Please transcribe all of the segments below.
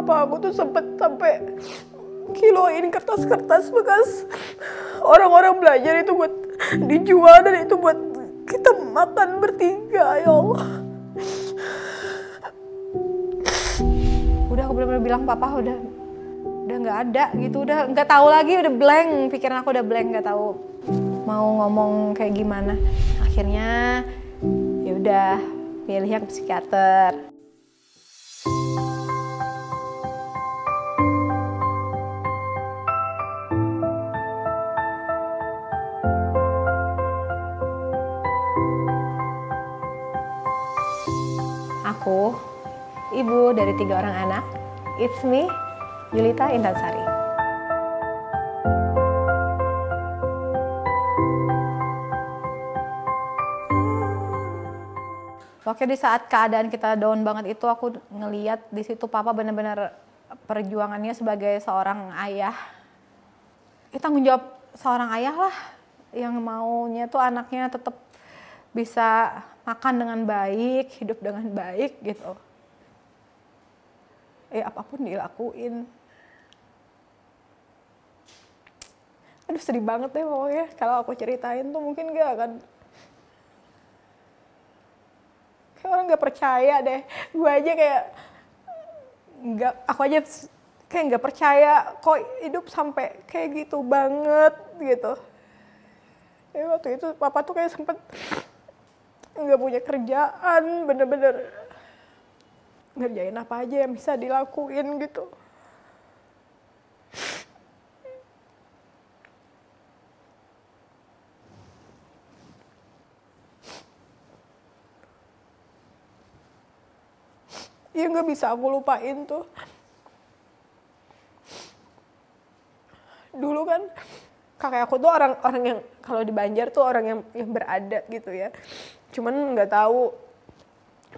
papa aku tuh sempet sampai kiloin kertas-kertas bekas orang-orang belajar itu buat dijual dan itu buat kita makan bertiga ya Allah udah aku benar-benar bilang papa udah udah nggak ada gitu udah nggak tahu lagi udah blank pikiran aku udah blank nggak tahu mau ngomong kayak gimana akhirnya ya udah pilih yang psikiater Aku, ibu dari tiga orang anak, it's me, Yulita Intansari. Oke, di saat keadaan kita down banget itu aku ngeliat di situ papa benar-benar perjuangannya sebagai seorang ayah. Kita tanggung jawab seorang ayah lah yang maunya tuh anaknya tetap bisa makan dengan baik, hidup dengan baik gitu. Eh apapun dilakuin. Aduh sedih banget deh pokoknya kalau aku ceritain tuh mungkin gak akan kayak orang gak percaya deh gue aja kayak gak, aku aja kayak gak percaya kok hidup sampai kayak gitu banget gitu jadi iya, waktu itu papa tuh kayak sempet nggak punya kerjaan, bener-bener ngerjain apa aja yang bisa dilakuin gitu. Ya nggak bisa aku lupain tuh. kayak aku tuh orang orang yang kalau di Banjar tuh orang yang, yang berada gitu ya cuman nggak tahu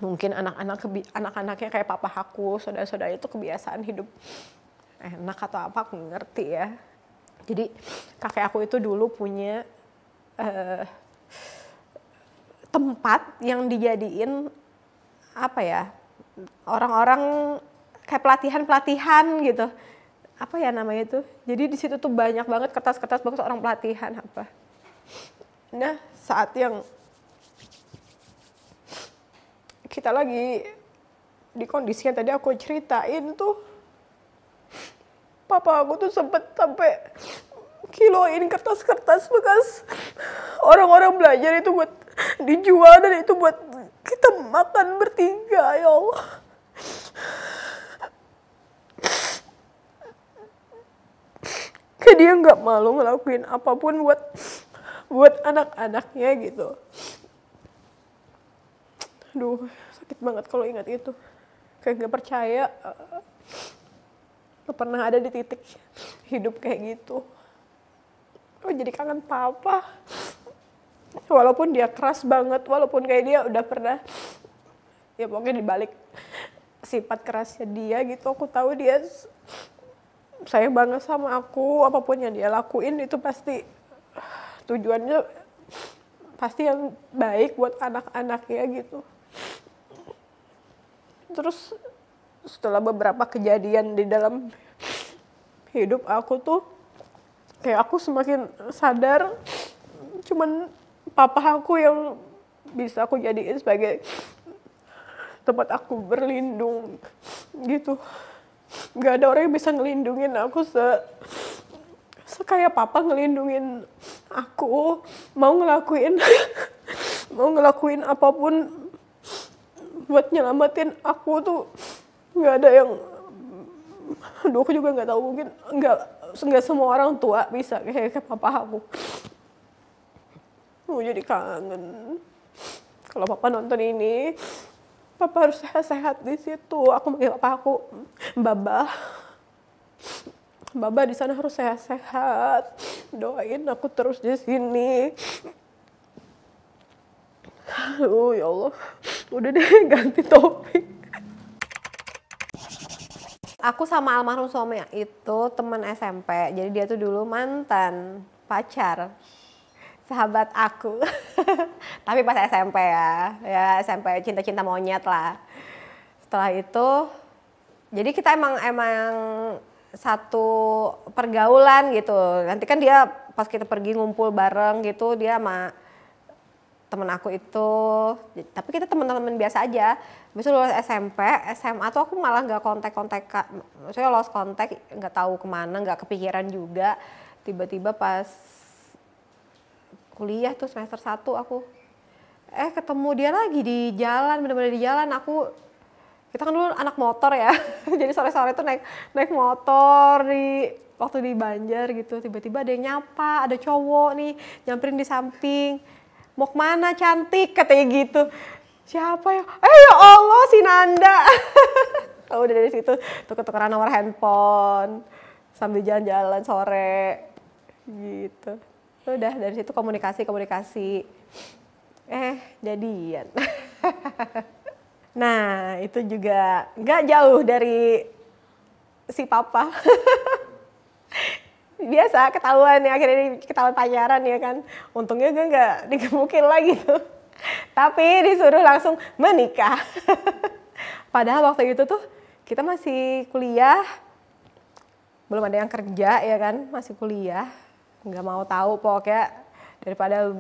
mungkin anak-anak anak-anaknya kayak papa aku saudara-saudara itu kebiasaan hidup enak atau apa aku ngerti ya jadi kakek aku itu dulu punya uh, tempat yang dijadiin apa ya orang-orang kayak pelatihan-pelatihan gitu apa ya namanya tuh jadi di situ tuh banyak banget kertas-kertas bekas orang pelatihan apa nah saat yang kita lagi di kondisi yang tadi aku ceritain tuh papa aku tuh sempet sampai kiloin kertas-kertas bekas orang-orang belajar itu buat dijual dan itu buat kita makan bertiga ya Allah dia nggak malu ngelakuin apapun buat buat anak-anaknya gitu aduh sakit banget kalau ingat itu kayak nggak percaya uh, pernah ada di titik hidup kayak gitu oh jadi kangen papa walaupun dia keras banget walaupun kayak dia udah pernah ya pokoknya dibalik sifat kerasnya dia gitu aku tahu dia sayang banget sama aku apapun yang dia lakuin itu pasti tujuannya pasti yang baik buat anak-anaknya gitu terus setelah beberapa kejadian di dalam hidup aku tuh kayak aku semakin sadar cuman papa aku yang bisa aku jadiin sebagai tempat aku berlindung gitu nggak ada orang yang bisa ngelindungin aku se sekaya papa ngelindungin aku mau ngelakuin mau ngelakuin apapun buat nyelamatin aku tuh nggak ada yang aduh aku juga nggak tahu mungkin nggak nggak semua orang tua bisa kayak, kayak papa aku mau jadi kangen kalau papa nonton ini papa harus sehat-sehat di situ aku manggil papa aku baba baba di sana harus sehat-sehat doain aku terus di sini Aduh, ya Allah. Udah deh, ganti topik. Aku sama almarhum suami itu teman SMP. Jadi dia tuh dulu mantan pacar sahabat aku. Tapi pas SMP ya, ya SMP cinta-cinta monyet lah. Setelah itu, jadi kita emang emang satu pergaulan gitu. Nanti kan dia pas kita pergi ngumpul bareng gitu, dia sama temen aku itu, tapi kita teman-teman biasa aja. Besok lulus SMP, SMA tuh aku malah nggak kontak-kontak, maksudnya lost kontak, nggak tahu kemana, nggak kepikiran juga. Tiba-tiba pas kuliah tuh semester 1 aku eh ketemu dia lagi di jalan bener-bener di jalan aku kita kan dulu anak motor ya jadi sore-sore tuh naik naik motor di waktu di Banjar gitu tiba-tiba ada yang nyapa ada cowok nih nyamperin di samping mau kemana cantik katanya gitu siapa ya eh ya Allah si Nanda oh, udah dari situ tuh tukeran nomor handphone sambil jalan-jalan sore gitu udah dari situ komunikasi komunikasi. Eh jadian. nah itu juga nggak jauh dari si papa. Biasa ketahuan ya akhirnya ketahuan pacaran ya kan. Untungnya gue nggak digemukin lagi tuh. Tapi disuruh langsung menikah. Padahal waktu itu tuh kita masih kuliah, belum ada yang kerja ya kan, masih kuliah nggak mau tahu pokoknya daripada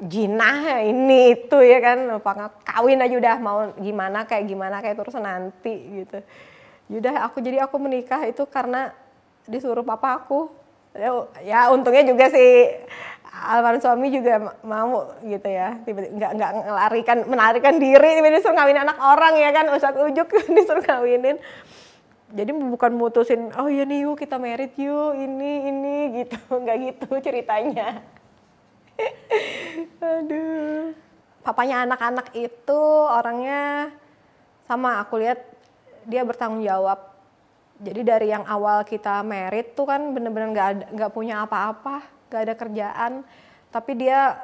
jinah ya, ini itu ya kan pokoknya kawin aja udah mau gimana kayak gimana kayak terus nanti gitu ya udah aku jadi aku menikah itu karena disuruh papa aku ya, ya untungnya juga si almarhum suami juga mau gitu ya tiba nggak nggak ngelarikan menarikan diri tiba-tiba disuruh ngawin anak orang ya kan usah ujuk disuruh kawinin jadi bukan mutusin oh iya nih yuk kita merit yuk ini ini gitu nggak gitu ceritanya aduh papanya anak-anak itu orangnya sama aku lihat dia bertanggung jawab jadi dari yang awal kita merit tuh kan bener-bener nggak nggak punya apa-apa nggak ada kerjaan tapi dia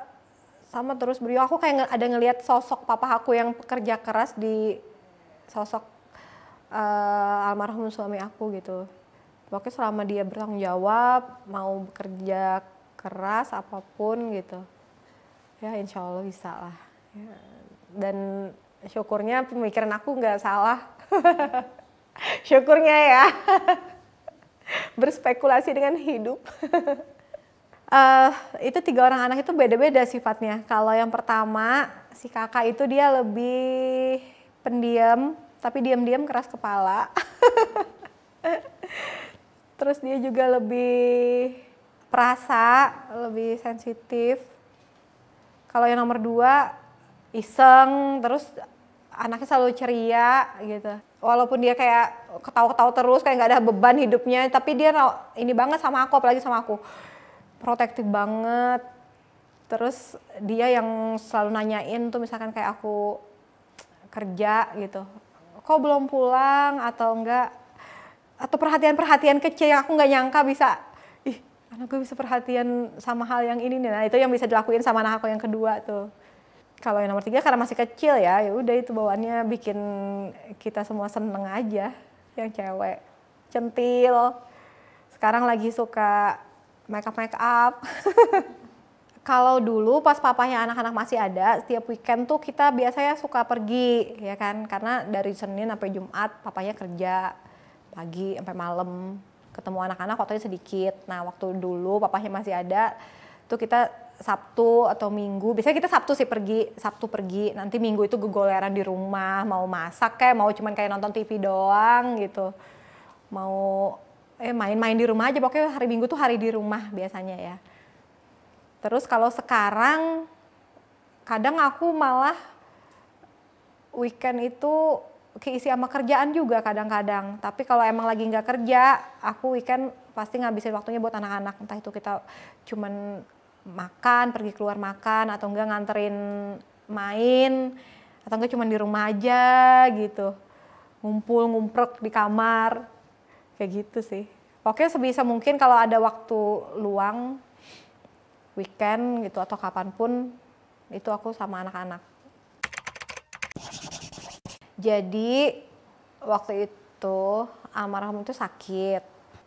sama terus beri aku kayak ada ngelihat sosok papa aku yang pekerja keras di sosok uh, almarhum suami aku gitu pokoknya selama dia bertanggung jawab mau bekerja keras apapun gitu ya insya Allah bisa lah ya. dan syukurnya pemikiran aku nggak salah syukurnya ya berspekulasi dengan hidup uh, itu tiga orang anak itu beda-beda sifatnya kalau yang pertama si kakak itu dia lebih pendiam tapi diam-diam keras kepala. Terus dia juga lebih perasa, lebih sensitif. Kalau yang nomor dua iseng, terus anaknya selalu ceria gitu. Walaupun dia kayak ketawa-ketawa terus, kayak nggak ada beban hidupnya, tapi dia ini banget sama aku, apalagi sama aku. Protektif banget. Terus dia yang selalu nanyain tuh misalkan kayak aku kerja gitu kok belum pulang atau enggak atau perhatian-perhatian kecil yang aku nggak nyangka bisa ih anak gue bisa perhatian sama hal yang ini nih nah itu yang bisa dilakuin sama anak aku yang kedua tuh kalau yang nomor tiga karena masih kecil ya ya udah itu bawaannya bikin kita semua seneng aja yang cewek centil sekarang lagi suka make up make up kalau dulu pas papanya anak-anak masih ada, setiap weekend tuh kita biasanya suka pergi, ya kan? Karena dari Senin sampai Jumat papanya kerja pagi sampai malam, ketemu anak-anak waktunya sedikit. Nah, waktu dulu papanya masih ada, tuh kita Sabtu atau Minggu, biasanya kita Sabtu sih pergi, Sabtu pergi, nanti Minggu itu gegoleran di rumah, mau masak kayak, mau cuman kayak nonton TV doang gitu. Mau eh main-main di rumah aja, pokoknya hari Minggu tuh hari di rumah biasanya ya Terus kalau sekarang kadang aku malah weekend itu keisi sama kerjaan juga kadang-kadang. Tapi kalau emang lagi nggak kerja, aku weekend pasti ngabisin waktunya buat anak-anak. Entah itu kita cuman makan, pergi keluar makan, atau enggak nganterin main, atau enggak cuman di rumah aja gitu. Ngumpul, ngumprek di kamar, kayak gitu sih. Pokoknya sebisa mungkin kalau ada waktu luang, weekend gitu atau kapanpun itu aku sama anak-anak. Jadi waktu itu almarhum itu sakit,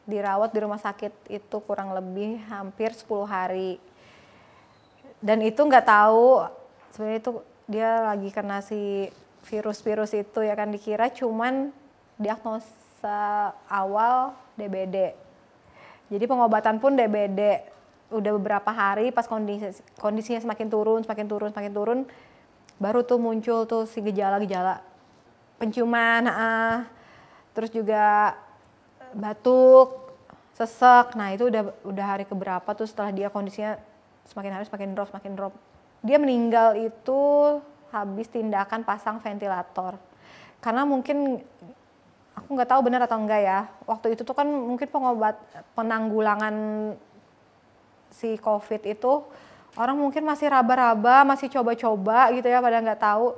dirawat di rumah sakit itu kurang lebih hampir 10 hari. Dan itu nggak tahu sebenarnya itu dia lagi kena si virus-virus itu ya kan dikira cuman diagnosa awal DBD. Jadi pengobatan pun DBD udah beberapa hari pas kondisi kondisinya semakin turun semakin turun semakin turun baru tuh muncul tuh si gejala-gejala penciuman uh, terus juga batuk sesek nah itu udah udah hari keberapa tuh setelah dia kondisinya semakin hari semakin drop semakin drop dia meninggal itu habis tindakan pasang ventilator karena mungkin aku nggak tahu benar atau enggak ya waktu itu tuh kan mungkin pengobat penanggulangan si COVID itu orang mungkin masih raba-raba, masih coba-coba gitu ya, pada nggak tahu.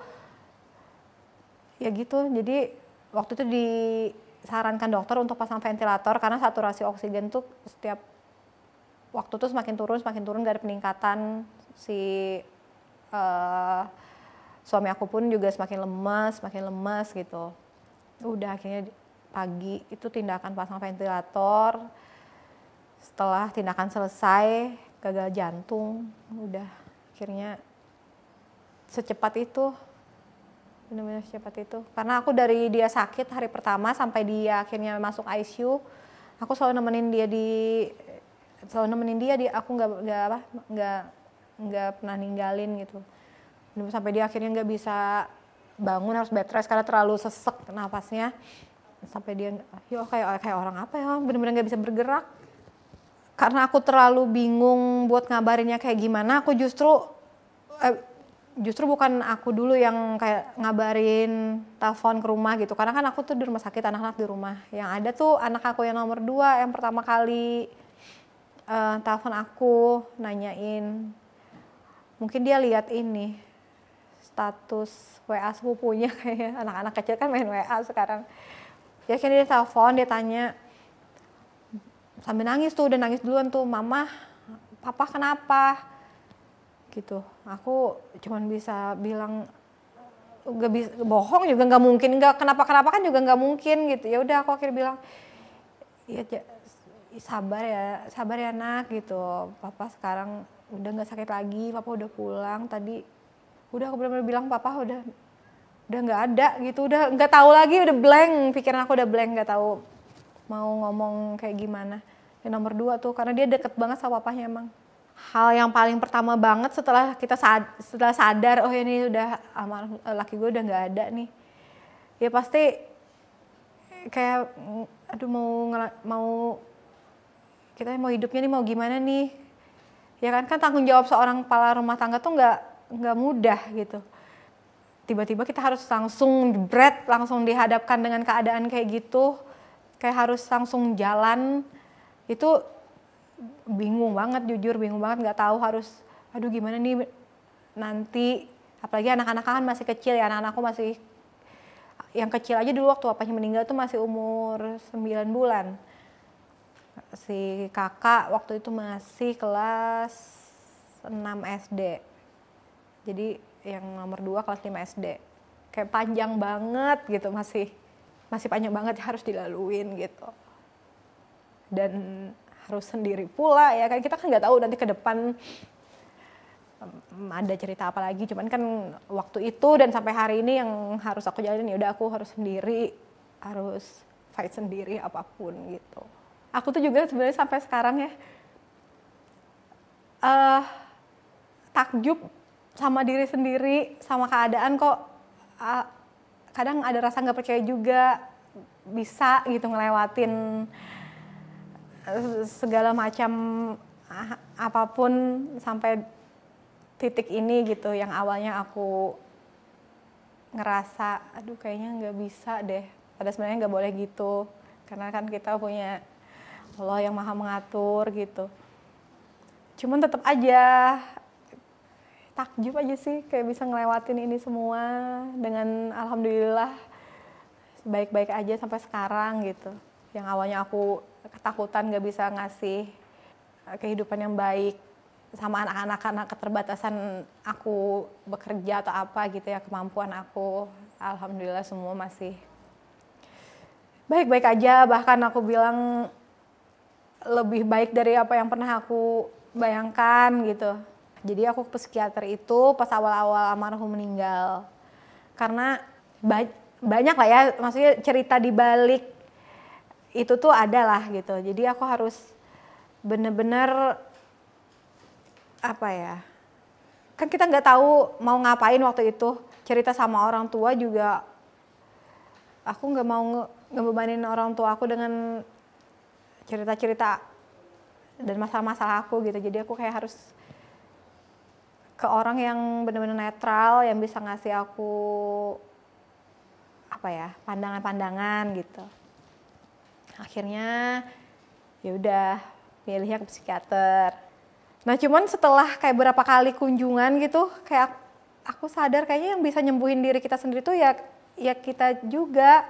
Ya gitu, jadi waktu itu disarankan dokter untuk pasang ventilator karena saturasi oksigen tuh setiap waktu tuh semakin turun, semakin turun dari peningkatan si uh, suami aku pun juga semakin lemas, semakin lemas gitu. Udah akhirnya pagi itu tindakan pasang ventilator, setelah tindakan selesai gagal jantung udah akhirnya secepat itu benar-benar secepat itu karena aku dari dia sakit hari pertama sampai dia akhirnya masuk ICU aku selalu nemenin dia di selalu nemenin dia di aku nggak nggak apa nggak nggak pernah ninggalin gitu sampai dia akhirnya nggak bisa bangun harus bed rest karena terlalu sesek nafasnya sampai dia yo kayak kayak orang apa ya bener-bener nggak bisa bergerak karena aku terlalu bingung buat ngabarinnya kayak gimana aku justru eh, justru bukan aku dulu yang kayak ngabarin telepon ke rumah gitu karena kan aku tuh di rumah sakit anak-anak di rumah yang ada tuh anak aku yang nomor dua yang pertama kali eh, telepon aku nanyain mungkin dia lihat ini status WA sepupunya kayak anak-anak kecil kan main WA sekarang ya kan dia telepon dia tanya sambil nangis tuh udah nangis duluan tuh mama papa kenapa gitu aku cuman bisa bilang gak bisa bohong juga nggak mungkin nggak kenapa kenapa kan juga nggak mungkin gitu ya udah aku akhir bilang ya sabar ya sabar ya nak gitu papa sekarang udah nggak sakit lagi papa udah pulang tadi udah aku benar-benar bilang papa udah udah nggak ada gitu udah nggak tahu lagi udah blank pikiran aku udah blank nggak tahu mau ngomong kayak gimana. Yang nomor dua tuh karena dia deket banget sama papahnya emang. Hal yang paling pertama banget setelah kita sad setelah sadar oh ya ini udah amal laki gue udah nggak ada nih. Ya pasti kayak aduh mau mau kita mau hidupnya nih mau gimana nih. Ya kan kan tanggung jawab seorang kepala rumah tangga tuh nggak nggak mudah gitu tiba-tiba kita harus langsung bread langsung dihadapkan dengan keadaan kayak gitu kayak harus langsung jalan itu bingung banget jujur bingung banget nggak tahu harus aduh gimana nih nanti apalagi anak-anak kan masih kecil ya anak-anakku masih yang kecil aja dulu waktu papanya meninggal tuh masih umur 9 bulan si kakak waktu itu masih kelas 6 SD jadi yang nomor 2 kelas 5 SD kayak panjang banget gitu masih masih banyak banget yang harus dilaluin gitu dan harus sendiri pula ya kan kita kan nggak tahu nanti ke depan um, ada cerita apa lagi cuman kan waktu itu dan sampai hari ini yang harus aku jalanin ya udah aku harus sendiri harus fight sendiri apapun gitu aku tuh juga sebenarnya sampai sekarang ya uh, takjub sama diri sendiri sama keadaan kok uh, kadang ada rasa nggak percaya juga bisa gitu ngelewatin eh, segala macam ah, apapun sampai titik ini gitu yang awalnya aku ngerasa aduh kayaknya nggak bisa deh pada sebenarnya nggak boleh gitu karena kan kita punya Allah yang maha mengatur gitu cuman tetap aja takjub aja sih kayak bisa ngelewatin ini semua dengan alhamdulillah baik-baik aja sampai sekarang gitu. Yang awalnya aku ketakutan gak bisa ngasih eh, kehidupan yang baik sama anak-anak karena keterbatasan aku bekerja atau apa gitu ya kemampuan aku alhamdulillah semua masih baik-baik aja bahkan aku bilang lebih baik dari apa yang pernah aku bayangkan gitu jadi aku ke psikiater itu pas awal-awal almarhum meninggal. Karena ba banyak lah ya, maksudnya cerita di balik itu tuh ada lah gitu. Jadi aku harus bener-bener apa ya? Kan kita nggak tahu mau ngapain waktu itu. Cerita sama orang tua juga aku nggak mau ngebebanin orang tua aku dengan cerita-cerita dan masalah-masalah aku gitu. Jadi aku kayak harus ke orang yang benar-benar netral yang bisa ngasih aku apa ya pandangan-pandangan gitu akhirnya ya udah pilihnya ke psikiater nah cuman setelah kayak berapa kali kunjungan gitu kayak aku sadar kayaknya yang bisa nyembuhin diri kita sendiri tuh ya ya kita juga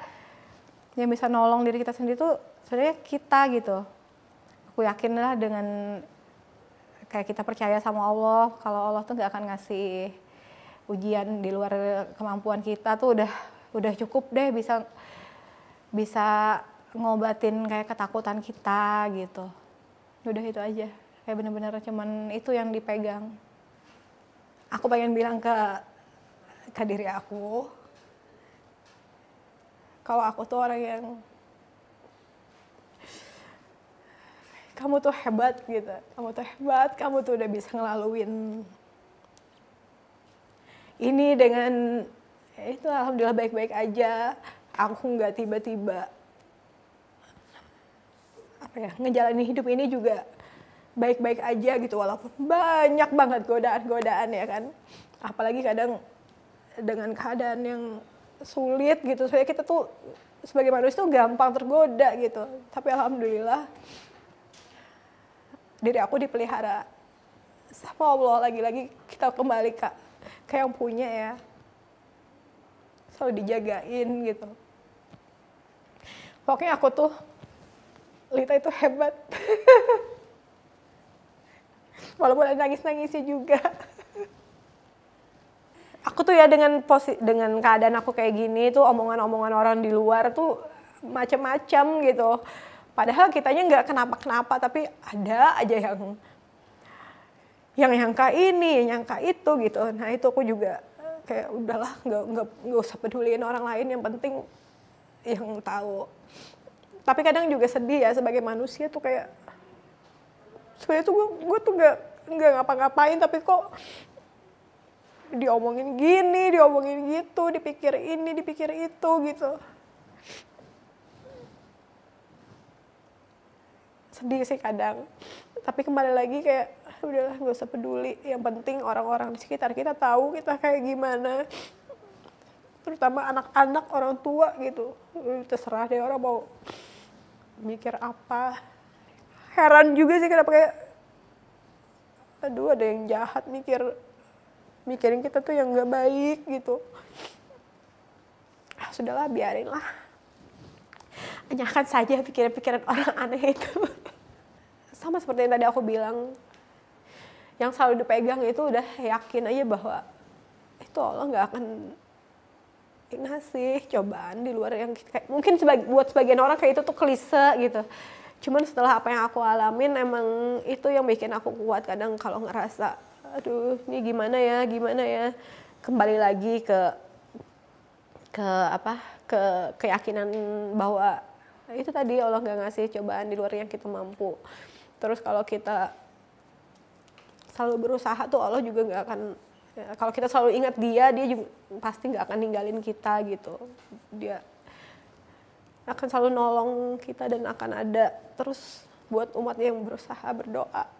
yang bisa nolong diri kita sendiri tuh sebenarnya kita gitu aku yakin lah dengan kayak kita percaya sama Allah kalau Allah tuh nggak akan ngasih ujian di luar kemampuan kita tuh udah udah cukup deh bisa bisa ngobatin kayak ketakutan kita gitu udah itu aja kayak bener-bener cuman itu yang dipegang aku pengen bilang ke ke diri aku kalau aku tuh orang yang kamu tuh hebat gitu kamu tuh hebat kamu tuh udah bisa ngelaluin ini dengan ya itu alhamdulillah baik-baik aja aku nggak tiba-tiba apa ya ngejalani hidup ini juga baik-baik aja gitu walaupun banyak banget godaan-godaan ya kan apalagi kadang dengan keadaan yang sulit gitu soalnya kita tuh sebagai manusia tuh gampang tergoda gitu tapi alhamdulillah diri aku dipelihara sama Allah lagi-lagi kita kembali kak ke yang punya ya selalu dijagain gitu pokoknya aku tuh Lita itu hebat walaupun ada nangis-nangisnya juga aku tuh ya dengan posi dengan keadaan aku kayak gini tuh omongan-omongan orang di luar tuh macam-macam gitu Padahal kitanya nggak kenapa-kenapa, tapi ada aja yang yang nyangka ini, nyangka itu gitu. Nah itu aku juga eh, kayak udahlah nggak nggak nggak usah peduliin orang lain yang penting yang tahu tapi kadang juga sedih ya sebagai manusia tuh kayak sebenarnya tuh gue gue tuh nggak nggak ngapa-ngapain tapi kok diomongin gini diomongin gitu dipikir ini dipikir itu gitu sedih sih kadang tapi kembali lagi kayak ah, udahlah nggak usah peduli yang penting orang-orang di sekitar kita tahu kita kayak gimana terutama anak-anak orang tua gitu terserah deh orang mau mikir apa heran juga sih kenapa kayak aduh ada yang jahat mikir mikirin kita tuh yang nggak baik gitu ah, sudahlah biarinlah lah saja pikiran-pikiran orang aneh itu sama seperti yang tadi aku bilang yang selalu dipegang itu udah yakin aja bahwa itu Allah nggak akan ngasih cobaan di luar yang kayak, mungkin sebagi, buat sebagian orang kayak itu tuh klise gitu cuman setelah apa yang aku alamin emang itu yang bikin aku kuat kadang kalau ngerasa aduh ini gimana ya gimana ya kembali lagi ke ke apa ke keyakinan bahwa itu tadi Allah nggak ngasih cobaan di luar yang kita mampu terus kalau kita selalu berusaha tuh Allah juga nggak akan ya, kalau kita selalu ingat dia dia juga pasti nggak akan ninggalin kita gitu dia akan selalu nolong kita dan akan ada terus buat umatnya yang berusaha berdoa